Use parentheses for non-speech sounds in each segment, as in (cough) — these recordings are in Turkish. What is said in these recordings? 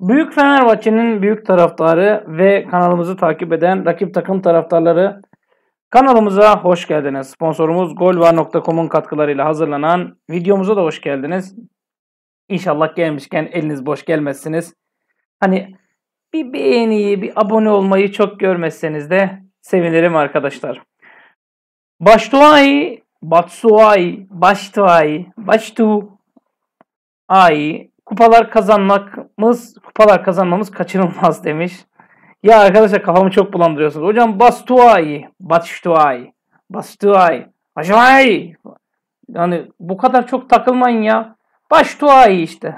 Büyük Fenerbahçe'nin büyük taraftarı ve kanalımızı takip eden rakip takım taraftarları kanalımıza hoş geldiniz. Sponsorumuz golvar.com'un katkılarıyla hazırlanan videomuza da hoş geldiniz. İnşallah gelmişken eliniz boş gelmezsiniz. Hani bir beğeniyi, bir abone olmayı çok görmezseniz de sevinirim arkadaşlar. Baştuai, Batsuai, Baştuai, Baştu Ai kupalar mız kupalar kazanmamız kaçınılmaz demiş. Ya arkadaşlar kafamı çok bulandırıyorsunuz. Hocam Bastuai, Batuai, Bastuai, Aşamai. Yani bu kadar çok takılmayın ya. Bastuai işte.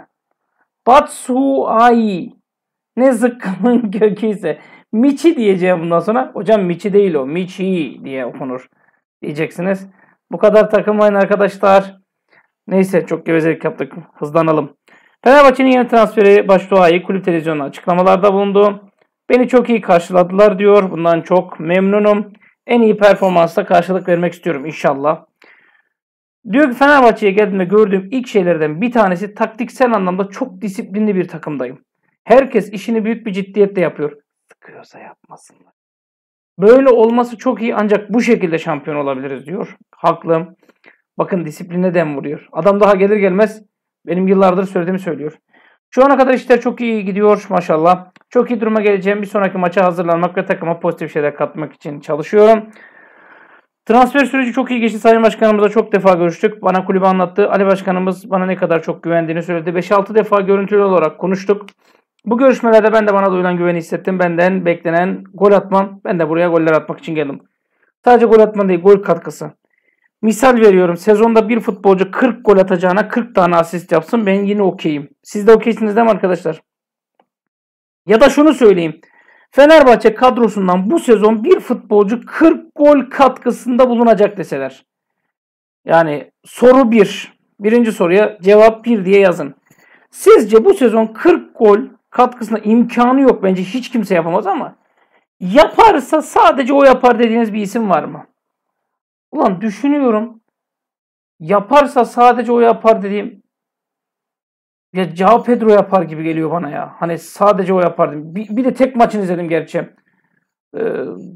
Batsuai. Ne zıkkımın (laughs) kökü ise. Miçi diyeceğim bundan sonra. Hocam Miçi değil o. Miçi diye okunur diyeceksiniz. Bu kadar takılmayın arkadaşlar. Neyse çok gevezelik yaptık. Hızlanalım. Fenerbahçe'nin yeni transferi Başdoğa'yı kulüp televizyonuna açıklamalarda bulundu. Beni çok iyi karşıladılar diyor. Bundan çok memnunum. En iyi performansla karşılık vermek istiyorum inşallah. Diyor ki Fenerbahçe'ye geldiğimde gördüğüm ilk şeylerden bir tanesi taktiksel anlamda çok disiplinli bir takımdayım. Herkes işini büyük bir ciddiyetle yapıyor. Sıkıyorsa yapmasınlar. Böyle olması çok iyi ancak bu şekilde şampiyon olabiliriz diyor. Haklım. Bakın disipline dem vuruyor. Adam daha gelir gelmez benim yıllardır söylediğimi söylüyor. Şu ana kadar işler çok iyi gidiyor maşallah. Çok iyi duruma geleceğim. Bir sonraki maça hazırlanmak ve takıma pozitif şeyler katmak için çalışıyorum. Transfer süreci çok iyi geçti. Sayın Başkanımızla çok defa görüştük. Bana kulübü anlattı. Ali Başkanımız bana ne kadar çok güvendiğini söyledi. 5-6 defa görüntülü olarak konuştuk. Bu görüşmelerde ben de bana duyulan güveni hissettim. Benden beklenen gol atmam. Ben de buraya goller atmak için geldim. Sadece gol atma değil, gol katkısı. Misal veriyorum sezonda bir futbolcu 40 gol atacağına 40 tane asist yapsın ben yine okeyim. Siz de okeysiniz değil mi arkadaşlar? Ya da şunu söyleyeyim. Fenerbahçe kadrosundan bu sezon bir futbolcu 40 gol katkısında bulunacak deseler. Yani soru 1. Bir. Birinci soruya cevap 1 diye yazın. Sizce bu sezon 40 gol katkısında imkanı yok bence hiç kimse yapamaz ama yaparsa sadece o yapar dediğiniz bir isim var mı? Ulan düşünüyorum. Yaparsa sadece o yapar dediğim ya Cao Pedro yapar gibi geliyor bana ya. Hani sadece o yapar. Dedim. Bir, bir de tek maçını izledim gerçi. Ee,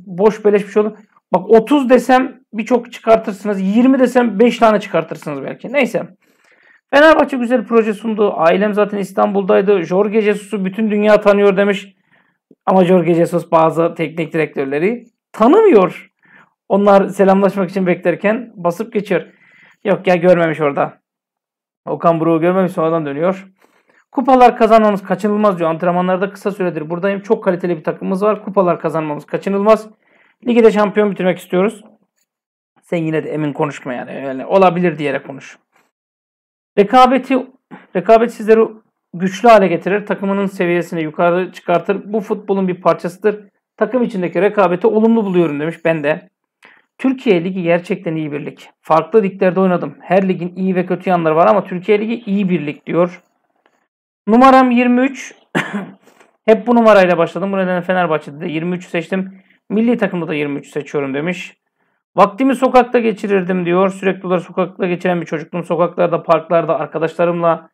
boş beleş bir şey oldu. Bak 30 desem birçok çıkartırsınız. 20 desem 5 tane çıkartırsınız belki. Neyse. Fenerbahçe güzel proje sundu. Ailem zaten İstanbul'daydı. Jorge Jesus'u bütün dünya tanıyor demiş. Ama Jorge Jesus bazı teknik direktörleri tanımıyor. Onlar selamlaşmak için beklerken basıp geçiyor. Yok ya görmemiş orada. Okan Buruk'u görmemiş sonradan dönüyor. Kupalar kazanmamız kaçınılmaz diyor. Antrenmanlarda kısa süredir buradayım. Çok kaliteli bir takımımız var. Kupalar kazanmamız kaçınılmaz. Ligi de şampiyon bitirmek istiyoruz. Sen yine de emin konuşma yani. yani olabilir diyerek konuş. Rekabeti rekabet sizleri güçlü hale getirir. Takımının seviyesini yukarı çıkartır. Bu futbolun bir parçasıdır. Takım içindeki rekabeti olumlu buluyorum demiş ben de. Türkiye Ligi gerçekten iyi bir lig. Farklı liglerde oynadım. Her ligin iyi ve kötü yanları var ama Türkiye Ligi iyi bir lig diyor. Numaram 23. (coughs) Hep bu numarayla başladım. Bu nedenle Fenerbahçe'de de 23'ü seçtim. Milli takımda da 23'ü seçiyorum demiş. Vaktimi sokakta geçirirdim diyor. Sürekli olarak sokakta geçiren bir çocuktum. Sokaklarda, parklarda arkadaşlarımla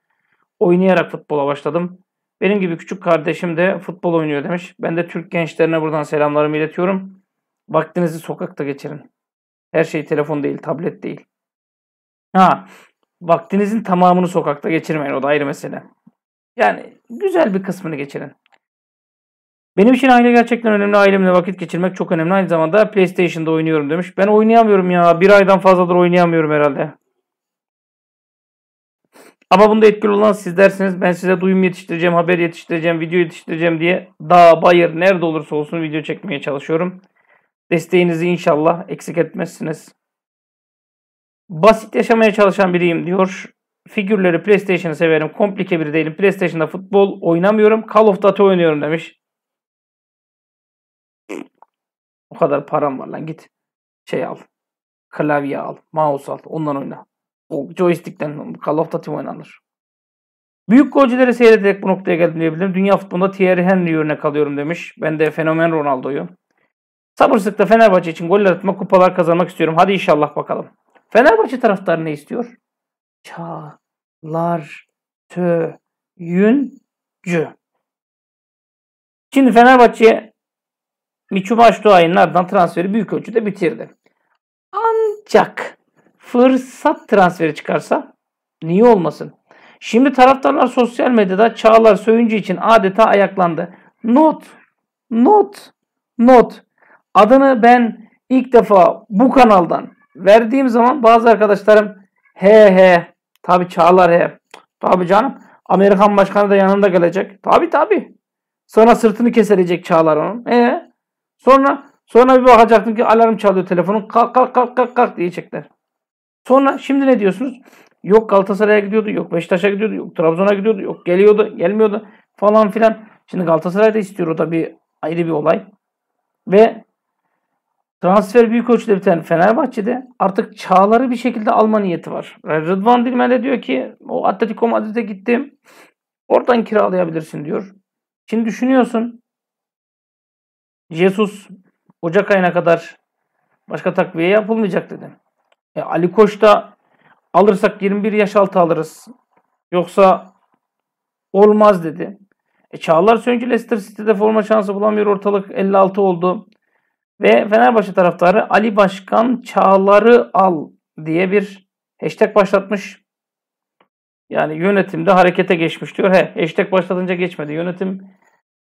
oynayarak futbola başladım. Benim gibi küçük kardeşim de futbol oynuyor demiş. Ben de Türk gençlerine buradan selamlarımı iletiyorum. Vaktinizi sokakta geçirin. Her şey telefon değil, tablet değil. Ha, vaktinizin tamamını sokakta geçirmeyin o da ayrı mesele. Yani güzel bir kısmını geçirin. Benim için aile gerçekten önemli. Ailemle vakit geçirmek çok önemli. Aynı zamanda PlayStation'da oynuyorum demiş. Ben oynayamıyorum ya. Bir aydan fazladır oynayamıyorum herhalde. Ama bunda etkili olan siz derseniz ben size duyum yetiştireceğim, haber yetiştireceğim, video yetiştireceğim diye dağ, bayır, nerede olursa olsun video çekmeye çalışıyorum. Desteğinizi inşallah eksik etmezsiniz. Basit yaşamaya çalışan biriyim diyor. Figürleri PlayStation'ı severim. Komplike biri değilim. PlayStation'da futbol oynamıyorum. Call of Duty oynuyorum demiş. O kadar param var lan git. Şey al. Klavye al. Mouse al. Ondan oyna. O joystick'ten Call of Duty oynanır. Büyük golcüleri seyrederek bu noktaya geldim diyebilirim. Dünya futbolunda Thierry Henry örnek alıyorum demiş. Ben de fenomen Ronaldo'yu. Sabırsızlıkla Fenerbahçe için goller atma, kupalar kazanmak istiyorum. Hadi inşallah bakalım. Fenerbahçe taraftarı ne istiyor? Çağlar Töyüncü. Şimdi Fenerbahçe Miçu Maştuay'ın ardından transferi büyük ölçüde bitirdi. Ancak fırsat transferi çıkarsa niye olmasın? Şimdi taraftarlar sosyal medyada Çağlar Söyüncü için adeta ayaklandı. Not, not, not. Adını ben ilk defa bu kanaldan verdiğim zaman bazı arkadaşlarım he he tabi Çağlar he tabi canım Amerikan başkanı da yanında gelecek. Tabi tabi. Sonra sırtını keselecek Çağlar onun. he sonra sonra bir bakacaktım ki alarm çalıyor telefonun kalk kalk kalk kalk kalk diyecekler. Sonra şimdi ne diyorsunuz? Yok Galatasaray'a gidiyordu, yok Beşiktaş'a gidiyordu, yok Trabzon'a gidiyordu, yok geliyordu, gelmiyordu falan filan. Şimdi Galatasaray'da istiyor o da bir ayrı bir olay. Ve Transfer büyük ölçüde biten Fenerbahçe'de artık çağları bir şekilde alma niyeti var. E, Rıdvan Dilmen de diyor ki o Atletico Madrid'e gittim. Oradan kiralayabilirsin diyor. Şimdi düşünüyorsun. Jesus Ocak ayına kadar başka takviye yapılmayacak dedi. E, Ali Koç da alırsak 21 yaş altı alırız. Yoksa olmaz dedi. E, Çağlar Söncü Leicester City'de forma şansı bulamıyor. Ortalık 56 oldu. Ve Fenerbahçe taraftarı Ali Başkan Çağlar'ı al diye bir hashtag başlatmış. Yani yönetimde harekete geçmiş diyor. He, hashtag başlatınca geçmedi. Yönetim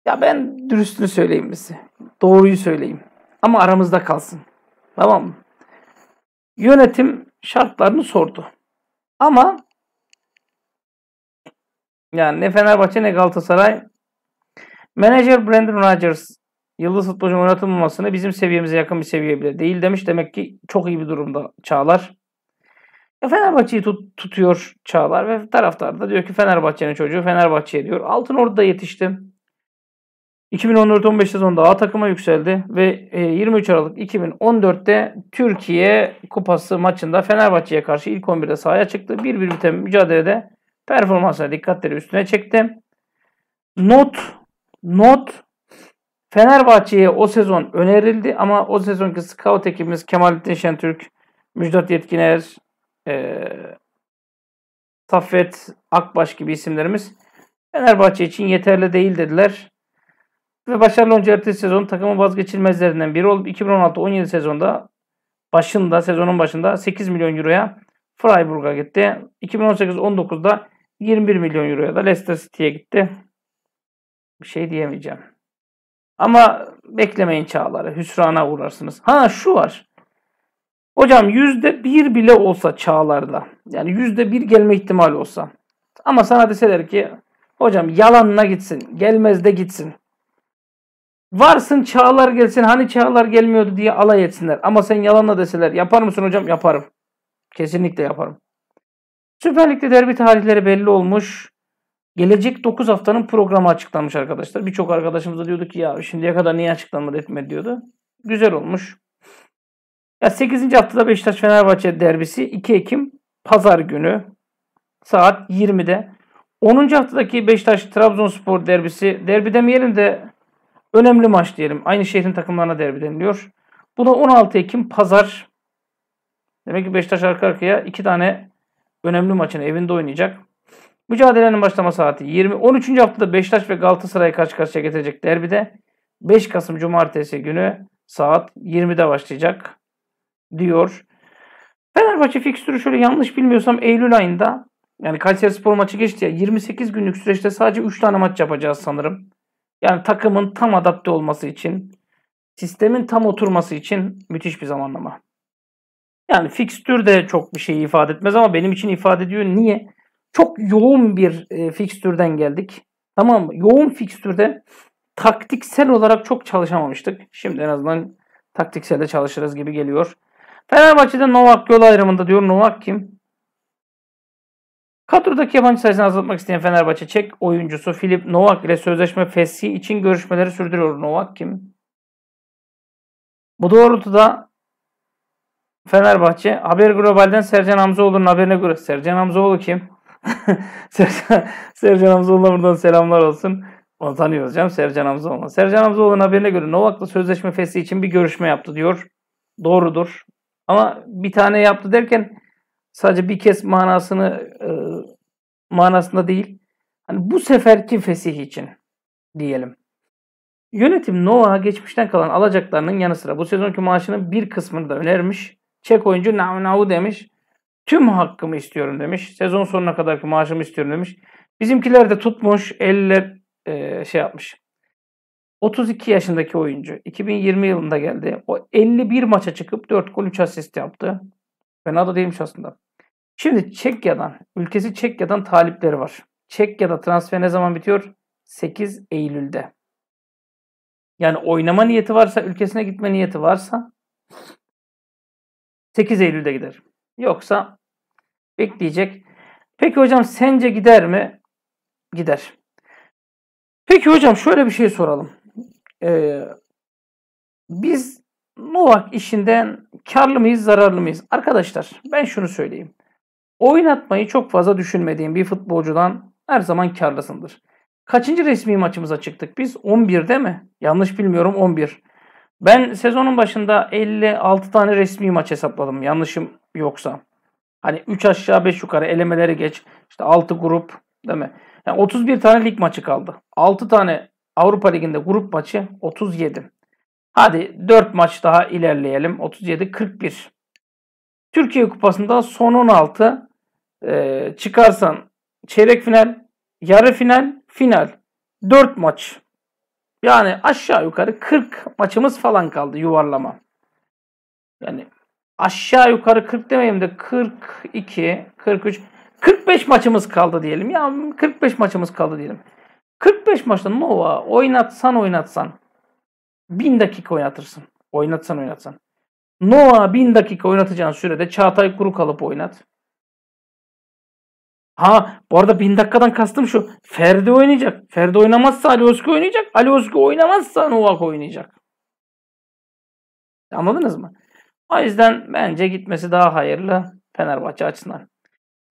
ya ben dürüstünü söyleyeyim bizi Doğruyu söyleyeyim. Ama aramızda kalsın. Tamam mı? Yönetim şartlarını sordu. Ama yani ne Fenerbahçe ne Galatasaray manager Brandon Rodgers Yıldız futbolcu oynatılmamasını bizim seviyemize yakın bir seviye bile değil demiş. Demek ki çok iyi bir durumda Çağlar. E Fenerbahçe'yi tut, tutuyor Çağlar ve taraftar da diyor ki Fenerbahçe'nin çocuğu Fenerbahçe'ye diyor. Altın Ordu'da yetişti. 2014-15 sezonunda A takıma yükseldi ve 23 e, Aralık 2014'te Türkiye Kupası maçında Fenerbahçe'ye karşı ilk 11'de sahaya çıktı. 1-1 biten mücadelede performansına dikkatleri üstüne çekti. Not not Fenerbahçe'ye o sezon önerildi ama o sezonki scout ekibimiz Kemalettin Şentürk, Müjdat Yetkiner, e, Saffet Akbaş gibi isimlerimiz Fenerbahçe için yeterli değil dediler. Ve başarılı oyuncu ertesi sezon takımın vazgeçilmezlerinden biri olup 2016-17 sezonda başında sezonun başında 8 milyon euroya Freiburg'a gitti. 2018-19'da 21 milyon euroya da Leicester City'ye gitti. Bir şey diyemeyeceğim. Ama beklemeyin çağları. Hüsrana uğrarsınız. Ha şu var. Hocam yüzde bir bile olsa çağlarda. Yani yüzde bir gelme ihtimali olsa. Ama sana deseler ki hocam yalanına gitsin. Gelmez de gitsin. Varsın çağlar gelsin. Hani çağlar gelmiyordu diye alay etsinler. Ama sen yalanla deseler yapar mısın hocam? Yaparım. Kesinlikle yaparım. Süper Lig'de derbi tarihleri belli olmuş. Gelecek 9 haftanın programı açıklanmış arkadaşlar. Birçok arkadaşımız da diyordu ki ya şimdiye kadar niye açıklanmadı etmedi diyordu. Güzel olmuş. Ya 8. haftada Beşiktaş Fenerbahçe derbisi 2 Ekim pazar günü saat 20'de. 10. haftadaki Beşiktaş Trabzonspor derbisi derbi demeyelim de önemli maç diyelim. Aynı şehrin takımlarına derbi deniliyor. Bu da 16 Ekim pazar. Demek ki Beşiktaş arka arkaya iki tane önemli maçını evinde oynayacak. Mücadelenin başlama saati 20. 13. haftada Beşiktaş ve Galatasaray'ı karşı karşıya getirecek derbide 5 Kasım Cumartesi günü saat 20'de başlayacak diyor. Fenerbahçe fikstürü şöyle yanlış bilmiyorsam Eylül ayında yani Kayseri Spor maçı geçti ya 28 günlük süreçte sadece 3 tane maç yapacağız sanırım. Yani takımın tam adapte olması için, sistemin tam oturması için müthiş bir zamanlama. Yani fikstür de çok bir şey ifade etmez ama benim için ifade ediyor. Niye? çok yoğun bir e, fikstürden geldik. Tamam mı? Yoğun fikstürde taktiksel olarak çok çalışamamıştık. Şimdi en azından taktikselde çalışırız gibi geliyor. Fenerbahçe'de Novak yol ayrımında diyor. Novak kim? Kadrodaki yabancı sayısını azaltmak isteyen Fenerbahçe Çek oyuncusu Filip Novak ile sözleşme feshi için görüşmeleri sürdürüyor. Novak kim? Bu doğrultuda Fenerbahçe Haber Global'den Sercan Hamzoğlu'nun haberine göre Sercan Hamzoğlu kim? (laughs) Sercan, Sercan Hamzoğlu'na buradan selamlar olsun. Onu tanıyoruz canım Sercan Hamzoğlu'na. Sercan Hamzoğlu'nun haberine göre Novak'la sözleşme fesli için bir görüşme yaptı diyor. Doğrudur. Ama bir tane yaptı derken sadece bir kez manasını e, manasında değil. Hani bu seferki fesih için diyelim. Yönetim Novak'a geçmişten kalan alacaklarının yanı sıra bu sezonki maaşının bir kısmını da önermiş. Çek oyuncu Nau demiş. Tüm hakkımı istiyorum demiş. Sezon sonuna kadar kadarki maaşımı istiyorum demiş. Bizimkiler de tutmuş eller e, şey yapmış. 32 yaşındaki oyuncu 2020 yılında geldi. O 51 maça çıkıp 4 gol 3 asist yaptı. Fena da değilmiş aslında. Şimdi Çekya'dan, ülkesi Çekya'dan talipleri var. Çekya'da transfer ne zaman bitiyor? 8 Eylül'de. Yani oynama niyeti varsa, ülkesine gitme niyeti varsa 8 Eylül'de gider. Yoksa bekleyecek. Peki hocam sence gider mi? Gider. Peki hocam şöyle bir şey soralım. Ee, biz Novak işinden karlı mıyız, zararlı mıyız? Arkadaşlar ben şunu söyleyeyim. Oynatmayı çok fazla düşünmediğim bir futbolcudan her zaman karlısındır. Kaçıncı resmi maçımıza çıktık biz? 11'de mi? Yanlış bilmiyorum 11. Ben sezonun başında 56 tane resmi maç hesapladım yanlışım yoksa. Hani 3 aşağı 5 yukarı elemeleri geç. İşte 6 grup değil mi? Yani 31 tane lig maçı kaldı. 6 tane Avrupa Ligi'nde grup maçı 37. Hadi 4 maç daha ilerleyelim. 37 41. Türkiye Kupası'nda son 16 e, çıkarsan çeyrek final, yarı final, final. 4 maç. Yani aşağı yukarı 40 maçımız falan kaldı yuvarlama. Yani aşağı yukarı 40 demeyeyim de 42, 43, 45 maçımız kaldı diyelim. Ya 45 maçımız kaldı diyelim. 45 maçta Nova oynatsan oynatsan 1000 dakika oynatırsın. Oynatsan oynatsan. Nova 1000 dakika oynatacağın sürede Çağatay Kuru kalıp oynat. Ha bu arada 1000 dakikadan kastım şu. Ferdi oynayacak. Ferdi oynamazsa Ali Özgü oynayacak. Ali Özgü oynamazsa Novak oynayacak. Anladınız mı? O yüzden bence gitmesi daha hayırlı Fenerbahçe açısından.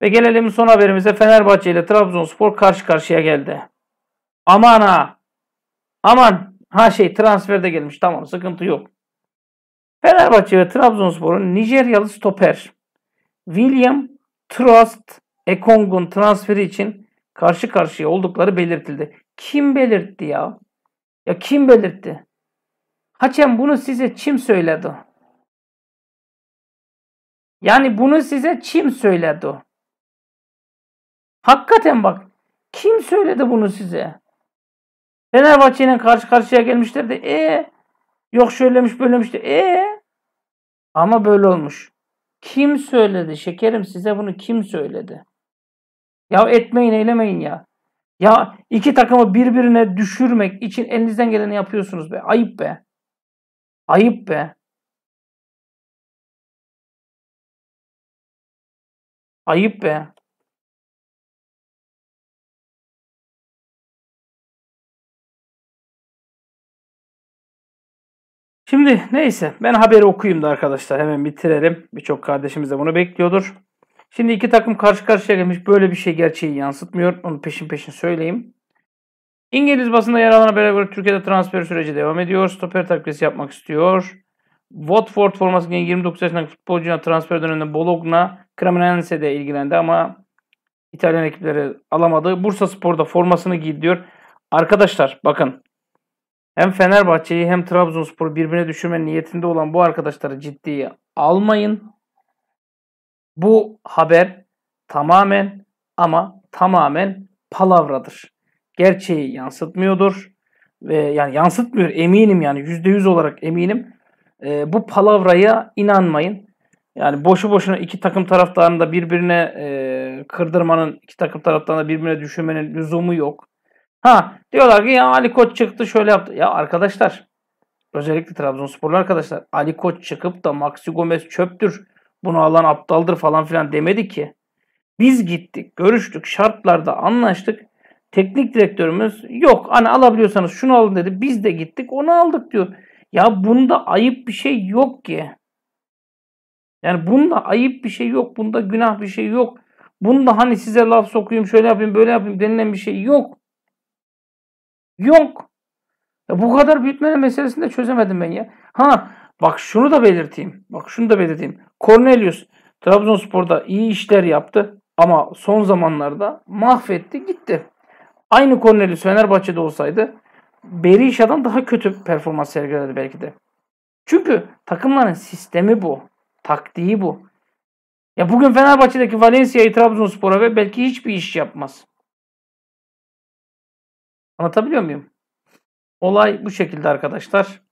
Ve gelelim son haberimize. Fenerbahçe ile Trabzonspor karşı karşıya geldi. Aman ha. Aman. Ha şey transferde gelmiş. Tamam sıkıntı yok. Fenerbahçe ve Trabzonspor'un Nijeryalı stoper William Trust Ekong'un transferi için karşı karşıya oldukları belirtildi. Kim belirtti ya? Ya kim belirtti? Haçem bunu size kim söyledi? Yani bunu size kim söyledi? Hakikaten bak kim söyledi bunu size? Fenerbahçe'nin karşı karşıya gelmişlerdi. E ee, yok şöylemiş böylemiş de e ama böyle olmuş. Kim söyledi şekerim size bunu kim söyledi? Ya etmeyin eylemeyin ya. Ya iki takımı birbirine düşürmek için elinizden geleni yapıyorsunuz be. Ayıp be. Ayıp be. Ayıp be. Şimdi neyse ben haberi okuyayım da arkadaşlar hemen bitirelim. Birçok kardeşimiz de bunu bekliyordur. Şimdi iki takım karşı karşıya gelmiş böyle bir şey gerçeği yansıtmıyor. Onu peşin peşin söyleyeyim. İngiliz basında yer alan habere Türkiye'de transfer süreci devam ediyor. Stoper takviyesi yapmak istiyor. Watford formasını 29 yaşındaki futbolcuna transfer döneminde Bologna, Cremonese de ilgilendi ama İtalyan ekipleri alamadı. Bursa Spor'da formasını giydi diyor. Arkadaşlar bakın hem Fenerbahçe'yi hem Trabzonspor'u birbirine düşürme niyetinde olan bu arkadaşları ciddiye almayın. Bu haber tamamen ama tamamen palavradır. Gerçeği yansıtmıyordur. Ve yani yansıtmıyor eminim yani %100 olarak eminim. E, bu palavraya inanmayın. Yani boşu boşuna iki takım taraftarını da birbirine e, kırdırmanın, iki takım taraftarını da birbirine düşürmenin lüzumu yok. Ha diyorlar ki ya Ali Koç çıktı şöyle yaptı. Ya arkadaşlar özellikle Trabzonsporlu arkadaşlar Ali Koç çıkıp da Maxi Gomez çöptür. Bunu alan aptaldır falan filan demedi ki. Biz gittik, görüştük, şartlarda anlaştık. Teknik direktörümüz yok hani alabiliyorsanız şunu alın dedi. Biz de gittik onu aldık diyor. Ya bunda ayıp bir şey yok ki. Yani bunda ayıp bir şey yok. Bunda günah bir şey yok. Bunda hani size laf sokayım şöyle yapayım böyle yapayım denilen bir şey yok. Yok. Ya bu kadar büyütmene meselesini de çözemedim ben ya. Ha bak şunu da belirteyim. Bak şunu da belirteyim. Cornelius Trabzonspor'da iyi işler yaptı ama son zamanlarda mahvetti gitti. Aynı Cornelius Fenerbahçe'de olsaydı Berisha'dan daha kötü performans sergiledi belki de. Çünkü takımların sistemi bu. Taktiği bu. Ya bugün Fenerbahçe'deki Valencia'yı Trabzonspor'a ve belki hiçbir iş yapmaz. Anlatabiliyor muyum? Olay bu şekilde arkadaşlar.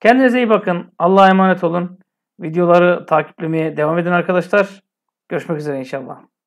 Kendinize iyi bakın. Allah'a emanet olun. Videoları takiplemeye devam edin arkadaşlar. Görüşmek üzere inşallah.